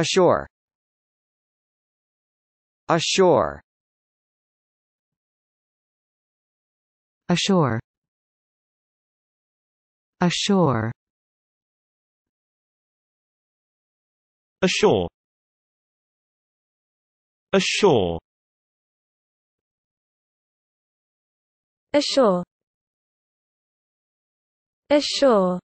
ashore ashore ashore ashore ashore ashore ashore ashore